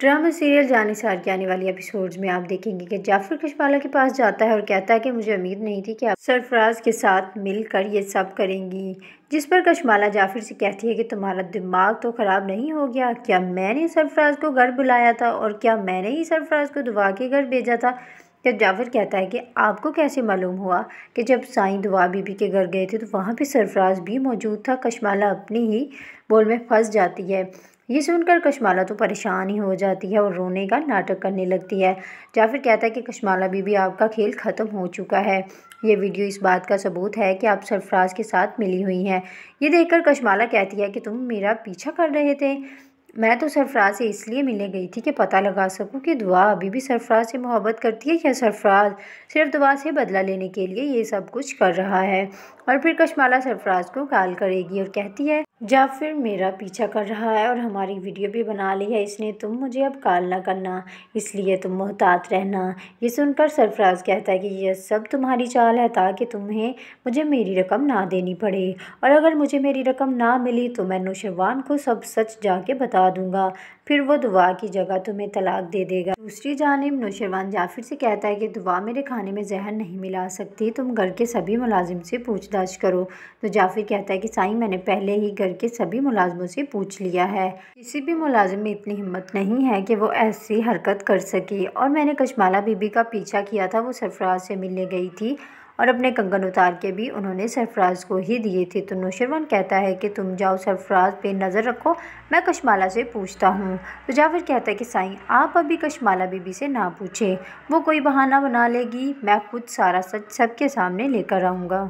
drama serial जानिसार के आने वाले एपिसोड्स में आप देखेंगे कि जाफर कशवाला के पास जाता है और कहता है कि मुझे उम्मीद नहीं थी कि आप सरफराज के साथ मिलकर ये सब करेंगी जिस पर कशमाला जाफिर से कहती है कि तुम्हारा दिमाग तो ख़राब नहीं हो गया क्या मैंने सरफराज को घर बुलाया था और क्या मैंने ही सरफराज को दुआ के घर भेजा था जब जाफर कहता है कि आपको कैसे मालूम हुआ कि जब साईं दुआ बीबी के घर गए थे तो वहाँ पे सरफराज भी मौजूद था कशमाला अपनी ही बोल में फंस जाती है ये सुनकर कशमाला तो परेशान ही हो जाती है और रोने का नाटक करने लगती है जाफिर कहता है कि कशमाला बीबी आपका खेल ख़त्म हो चुका है ये वीडियो इस बात का सबूत है कि आप सरफराज के साथ मिली हुई हैं ये देखकर कशमाला कहती है कि तुम मेरा पीछा कर रहे थे मैं तो सरफराज से इसलिए मिलने गई थी कि पता लगा सकूं कि दुआ अभी भी सरफराज से मोहब्बत करती है या सरफराज सिर्फ दुआ से बदला लेने के लिए ये सब कुछ कर रहा है और फिर कशमाला सरफराज को कॉल करेगी और कहती है या फिर मेरा पीछा कर रहा है और हमारी वीडियो भी बना ली है इसने तुम मुझे अब कॉल ना करना इसलिए तुम मोहतात रहना ये सुनकर सरफराज कहता है कि यह सब तुम्हारी चाल है ताकि तुम्हें मुझे मेरी रकम ना देनी पड़े और अगर मुझे मेरी रकम ना मिली तो मैं नौशरवान को सब सच जाके बता दूँगा फिर वो दुआ की जगह तुम्हें तलाक दे देगा दूसरी जानब नौशरवान जाफिर से कहता है कि दुआ मेरे खाने में जहर नहीं मिला सकती तुम घर के सभी मुलाजिम से पूछताछ करो तो जाफिर कहता है कि साई मैंने पहले ही घर करके सभी मुलाजमों से पूछ लिया है किसी भी मुलाजिम में इतनी हिम्मत नहीं है कि वो ऐसी हरकत कर सके और मैंने कशमाला बीबी का पीछा किया था वो सरफराज से मिलने गई थी और अपने कंगन उतार के भी उन्होंने सरफराज को ही दिए थे तो नौशरवान कहता है कि तुम जाओ सरफराज पे नज़र रखो मैं कशमाला से पूछता हूँ तो जावर कहता है कि साईं आप अभी कशमाला बीबी से ना पूछें वो कोई बहाना बना लेगी मैं खुद सारा सच सबके सामने लेकर आऊँगा